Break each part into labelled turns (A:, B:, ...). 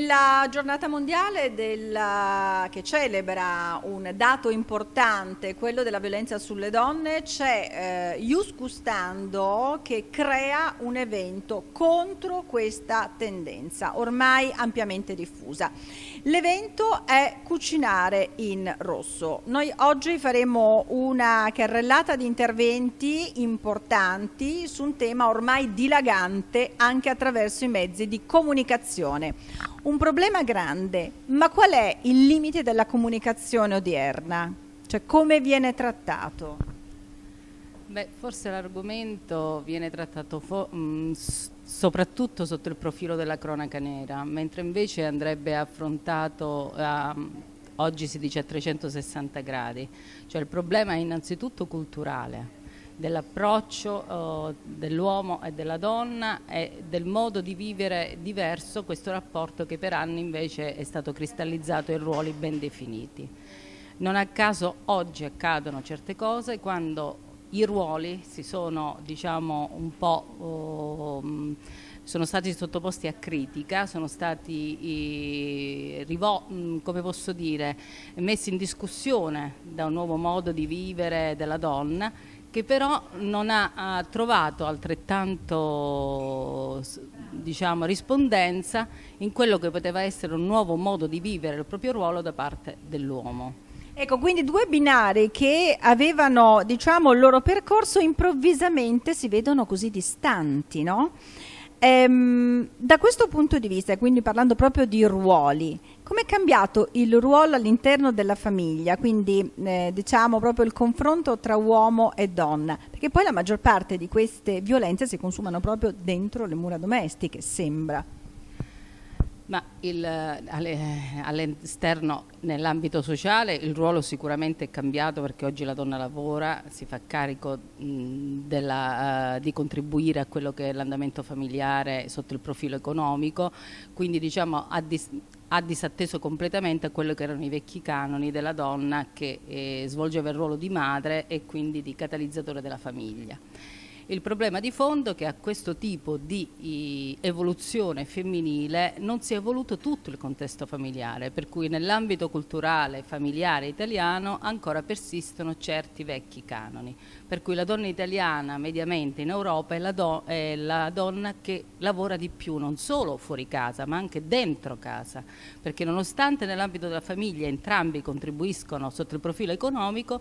A: Nella giornata mondiale della, eh, che celebra un dato importante, quello della violenza sulle donne, c'è eh, Custando che crea un evento contro questa tendenza, ormai ampiamente diffusa. L'evento è Cucinare in Rosso. Noi oggi faremo una carrellata di interventi importanti su un tema ormai dilagante anche attraverso i mezzi di comunicazione un problema grande, ma qual è il limite della comunicazione odierna? Cioè come viene trattato?
B: Beh, forse l'argomento viene trattato mh, mm, soprattutto sotto il profilo della cronaca nera, mentre invece andrebbe affrontato a, ehm, oggi si dice a 360 gradi, cioè il problema è innanzitutto culturale dell'approccio eh, dell'uomo e della donna e del modo di vivere diverso questo rapporto che per anni invece è stato cristallizzato in ruoli ben definiti. Non a caso oggi accadono certe cose quando i ruoli si sono, diciamo, un po'... Eh, sono stati sottoposti a critica, sono stati eh, rivo- mm, come posso dire, messi in discussione da un nuovo modo di vivere della donna che però non ha, trovato altrettanto diciamo, rispondenza in quello che poteva essere un nuovo modo di vivere il proprio ruolo da parte dell'uomo.
A: Ecco, quindi due binari che avevano, diciamo, il loro percorso improvvisamente si vedono così distanti, no? Ehm, da questo punto di vista, quindi parlando proprio di ruoli, come è cambiato il ruolo all'interno della famiglia, quindi eh, diciamo proprio il confronto tra uomo e donna? Perché poi la maggior parte di queste violenze si consumano proprio dentro le mura domestiche, sembra.
B: Ma all'esterno, nell'ambito sociale, il ruolo sicuramente è cambiato perché oggi la donna lavora, si fa carico della, eh, di contribuire a quello che è l'andamento familiare sotto il profilo economico, quindi diciamo, ha, dis ha, disatteso completamente quello che erano i vecchi canoni della donna che eh, svolgeva il ruolo di madre e quindi di catalizzatore della famiglia. Il problema di fondo è che a questo tipo di evoluzione femminile non si è evoluto tutto il contesto familiare, per cui nell'ambito culturale familiare italiano ancora persistono certi vecchi canoni, per cui la donna italiana mediamente in Europa è la, do è la donna che lavora di più non solo fuori casa ma anche dentro casa, perché nonostante nell'ambito della famiglia entrambi contribuiscono sotto il profilo economico,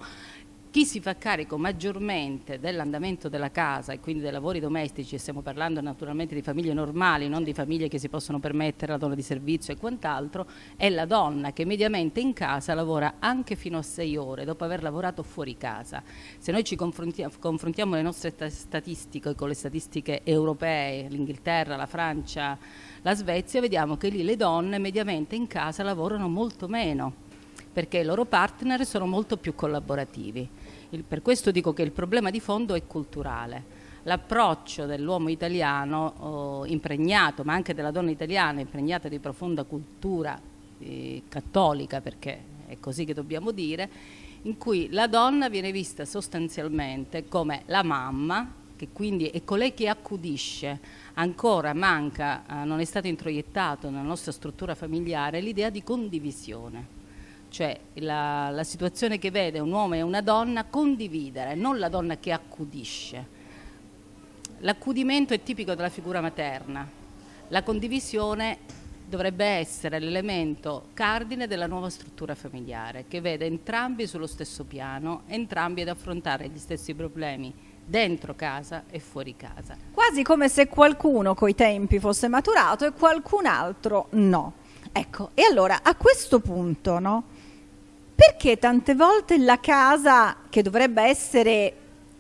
B: chi si fa carico maggiormente dell'andamento della casa e quindi dei lavori domestici, e stiamo parlando naturalmente di famiglie normali, non di famiglie che si possono permettere la donna di servizio e quant'altro, è la donna che mediamente in casa lavora anche fino a sei ore dopo aver lavorato fuori casa. Se noi ci confrontiamo, confrontiamo le nostre statistiche con le statistiche europee, l'Inghilterra, la Francia, la Svezia, vediamo che lì le donne mediamente in casa lavorano molto meno perché i loro partner sono molto più collaborativi. Il, per questo dico che il problema di fondo è culturale. L'approccio dell'uomo italiano eh, impregnato, ma anche della donna italiana impregnata di profonda cultura eh, cattolica, perché è così che dobbiamo dire, in cui la donna viene vista sostanzialmente come la mamma, che quindi è colei che accudisce, ancora manca, eh, non è stato introiettato nella nostra struttura familiare l'idea di condivisione cioè la, la, situazione che vede un uomo e una donna condividere, non la donna che accudisce. L'accudimento è tipico della figura materna, la condivisione dovrebbe essere l'elemento cardine della nuova struttura familiare che vede entrambi sullo stesso piano, entrambi ad affrontare gli stessi problemi dentro casa e fuori casa.
A: Quasi come se qualcuno coi tempi fosse maturato e qualcun altro no. Ecco, e allora a questo punto, no? Perché tante volte la casa, che dovrebbe essere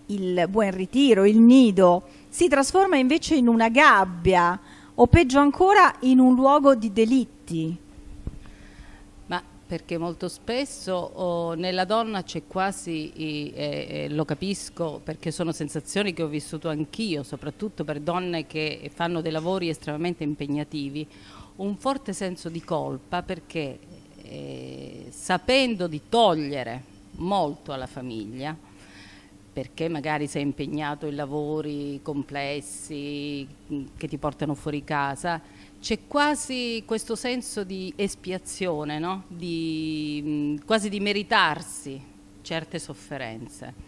A: il buon ritiro, il nido, si trasforma invece in una gabbia o peggio ancora in un luogo di delitti?
B: Ma perché molto spesso oh, nella donna c'è quasi, eh, eh, lo capisco perché sono sensazioni che ho vissuto anch'io, soprattutto per donne che fanno dei lavori estremamente impegnativi, un forte senso di colpa perché eh, sapendo di togliere molto alla famiglia, perché magari sei impegnato in lavori complessi mm, che ti portano fuori casa, c'è quasi questo senso di espiazione, no? di, mm, quasi di meritarsi certe sofferenze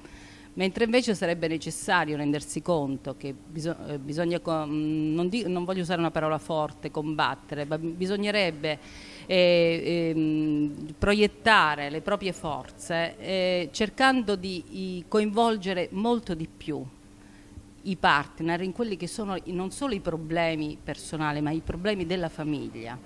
B: mentre invece sarebbe necessario rendersi conto che eh, bisogna, bisogna mm, non, di, non, voglio usare una parola forte, combattere, ma bisognerebbe eh, eh, proiettare le proprie forze eh, cercando di coinvolgere molto di più i partner in quelli che sono non solo i problemi personali ma i problemi della famiglia.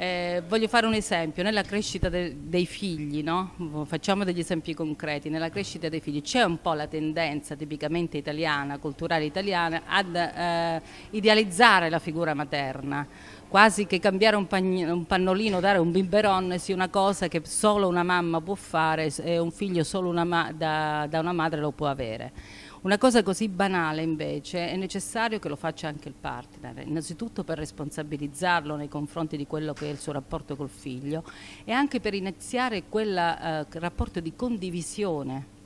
B: Eh, voglio fare un esempio, nella crescita de dei figli, no? facciamo degli esempi concreti, nella crescita dei figli c'è un po' la tendenza tipicamente italiana, culturale italiana, ad eh, idealizzare la figura materna, quasi che cambiare un, un, pannolino, dare un biberon sia una cosa che solo una mamma può fare e un figlio solo una da, da una madre lo può avere. Una cosa così banale invece è necessario che lo faccia anche il partner, innanzitutto per responsabilizzarlo nei confronti di quello che è il suo rapporto col figlio e anche per iniziare quel eh, rapporto di condivisione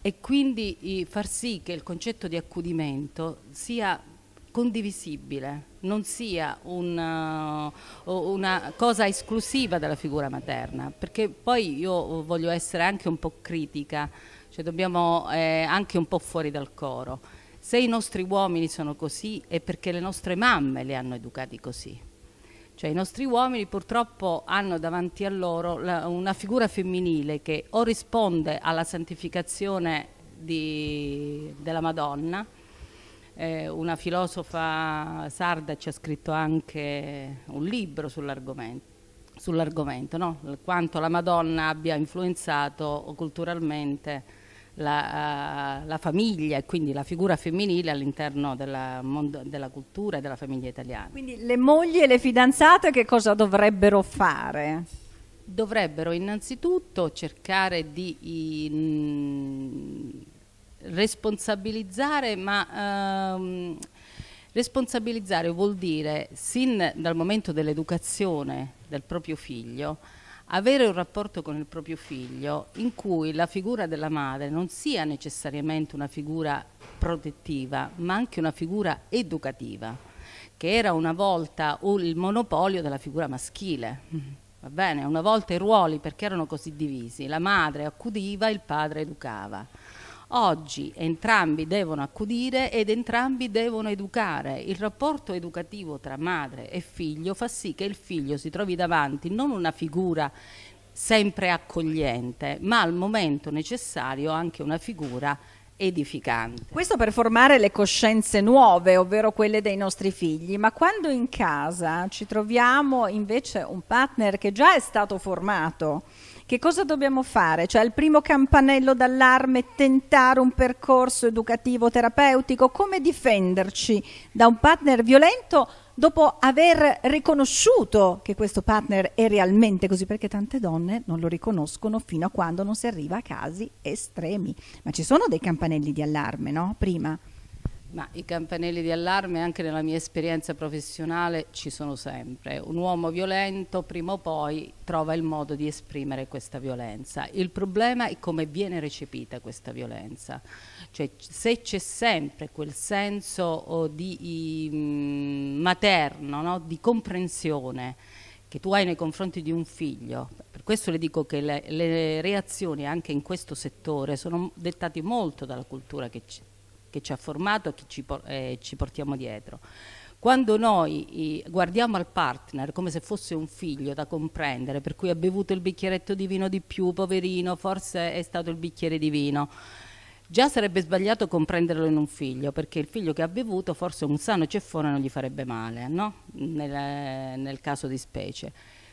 B: e quindi far sì che il concetto di accudimento sia condivisibile, non sia un, eh, una cosa esclusiva della figura materna, perché poi io voglio essere anche un po' critica cioè dobbiamo eh, anche un po' fuori dal coro. Se i nostri uomini sono così è perché le nostre mamme li hanno educati così. Cioè i nostri uomini purtroppo hanno davanti a loro la, una figura femminile che o risponde alla santificazione di, della Madonna, eh, una filosofa sarda ci ha scritto anche un libro sull'argomento, sull no? quanto la Madonna abbia influenzato culturalmente la, eh, la famiglia e quindi la figura femminile all'interno della, della, cultura e della famiglia italiana. Quindi
A: le mogli e le fidanzate che cosa dovrebbero fare? Dovrebbero innanzitutto cercare
B: di in, responsabilizzare, ma ehm, responsabilizzare vuol dire sin dal momento dell'educazione del proprio figlio avere un rapporto con il proprio figlio in cui la figura della madre non sia necessariamente una figura protettiva, ma anche una figura educativa, che era una volta il monopolio della figura maschile. Va bene, una volta i ruoli perché erano così divisi, la madre accudiva, il padre educava. Oggi entrambi devono accudire ed entrambi devono educare. Il rapporto educativo tra madre e figlio fa sì che il figlio si trovi davanti non una figura sempre accogliente, ma al momento necessario anche una figura edificante.
A: Questo per formare le coscienze nuove, ovvero quelle dei nostri figli, ma quando in casa ci troviamo invece un partner che già è stato formato, che cosa dobbiamo fare? Cioè il primo campanello d'allarme tentare un percorso educativo terapeutico? Come difenderci da un partner violento dopo aver riconosciuto che questo partner è realmente così? Perché tante donne non lo riconoscono fino a quando non si arriva a casi estremi. Ma ci sono dei campanelli di allarme, no? Prima.
B: Ma i campanelli di allarme anche nella mia esperienza professionale ci sono sempre. Un uomo violento prima o poi trova il modo di esprimere questa violenza. Il problema è come viene recepita questa violenza. Cioè se c'è sempre quel senso di mm, materno, no? di comprensione che tu hai nei confronti di un figlio, per questo le dico che le, le reazioni anche in questo settore sono dettate molto dalla cultura che c'è che ci ha formato e che eh, ci, portiamo dietro. Quando noi guardiamo al partner come se fosse un figlio da comprendere, per cui ha bevuto il bicchieretto di vino di più, poverino, forse è stato il bicchiere di vino, già sarebbe sbagliato comprenderlo in un figlio, perché il figlio che ha bevuto forse un sano ceffone non gli farebbe male, no? nel, nel caso di specie.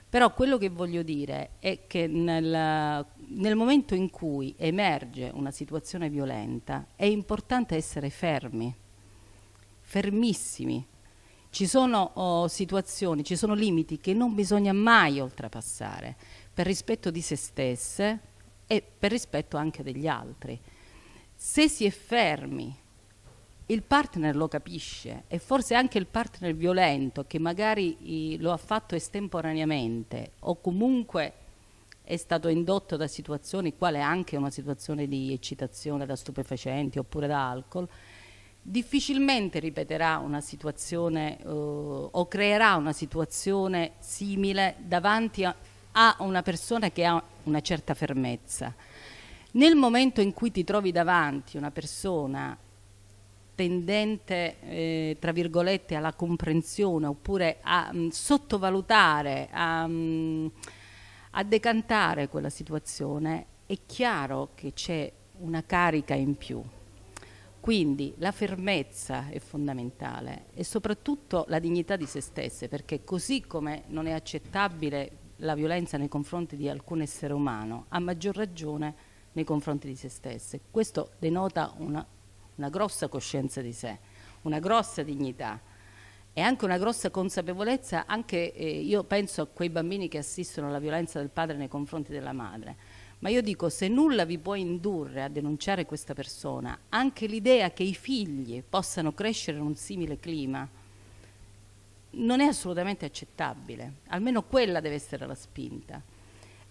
B: Però quello che voglio dire è che nel, nel momento in cui emerge una situazione violenta è importante essere fermi, fermissimi. Ci sono oh, situazioni, ci sono limiti che non bisogna mai oltrepassare per rispetto di se stesse e per rispetto anche degli altri. Se si è fermi il partner lo capisce e forse anche il partner violento che magari lo ha fatto estemporaneamente o comunque è stato indotto da situazioni, quale anche una situazione di eccitazione da stupefacenti oppure da alcol, difficilmente ripeterà una situazione eh, o creerà una situazione simile davanti a, a una persona che ha una certa fermezza. Nel momento in cui ti trovi davanti una persona tendente, eh, tra virgolette, alla comprensione oppure a mh, mm, sottovalutare, a, mh, mm, a decantare quella situazione, è chiaro che c'è una carica in più. Quindi la fermezza è fondamentale e soprattutto la dignità di se stesse, perché così come non è accettabile la violenza nei confronti di alcun essere umano, a maggior ragione nei confronti di se stesse. Questo denota una una grossa coscienza di sé, una grossa dignità e anche una grossa consapevolezza, anche eh, io penso a quei bambini che assistono alla violenza del padre nei confronti della madre, ma io dico se nulla vi può indurre a denunciare questa persona, anche l'idea che i figli possano crescere in un simile clima non è assolutamente accettabile, almeno quella deve essere la spinta.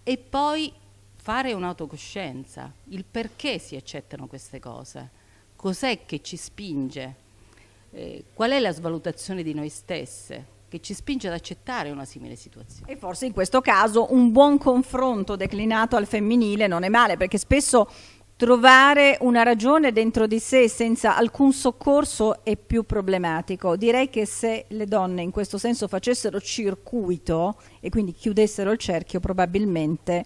B: E poi fare un'autocoscienza, il perché si accettano queste cose cos'è che ci spinge, eh, qual è la svalutazione di noi stesse che ci spinge ad accettare una simile
A: situazione. E forse in questo caso un buon confronto declinato al femminile non è male, perché spesso trovare una ragione dentro di sé senza alcun soccorso è più problematico. Direi che se le donne in questo senso facessero circuito e quindi chiudessero il cerchio, probabilmente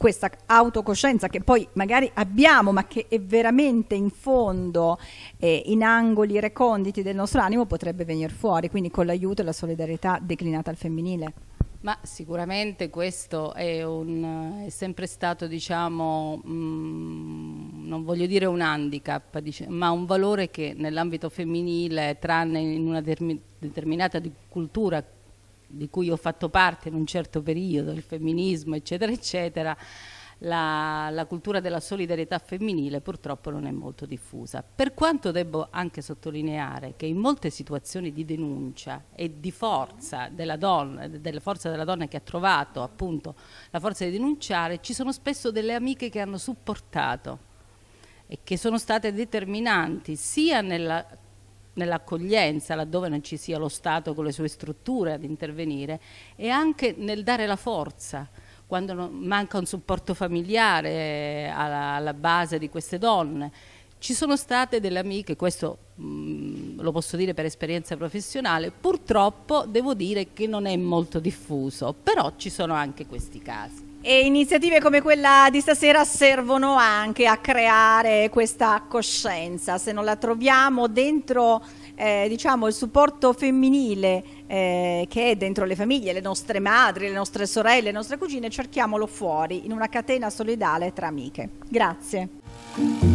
A: questa autocoscienza che poi magari abbiamo ma che è veramente in fondo, eh, in angoli reconditi del nostro animo potrebbe venire fuori, quindi con l'aiuto e la solidarietà declinata al femminile.
B: Ma sicuramente questo è, un, è sempre stato, diciamo, mh, mm, non voglio dire un handicap, dic ma un valore che nell'ambito femminile, tranne in una determinata cultura di cui ho fatto parte in un certo periodo, il femminismo, eccetera, eccetera, la, la, cultura della solidarietà femminile purtroppo non è molto diffusa. Per quanto devo anche sottolineare che in molte situazioni di denuncia e di forza della donna, della forza della donna che ha trovato appunto la forza di denunciare, ci sono spesso delle amiche che hanno supportato e che sono state determinanti sia nella nell'accoglienza, laddove non ci sia lo Stato con le sue strutture ad intervenire, e anche nel dare la forza quando non, manca un supporto familiare eh, alla, alla, base di queste donne. Ci sono state delle amiche, questo mh, mm, lo posso dire per esperienza professionale, purtroppo devo dire che non è molto diffuso, però ci sono anche questi casi.
A: E iniziative come quella di stasera servono anche a creare questa coscienza, se non la troviamo dentro eh, diciamo, il supporto femminile eh, che è dentro le famiglie, le nostre madri, le nostre sorelle, le nostre cugine, cerchiamolo fuori in una catena solidale tra amiche. Grazie.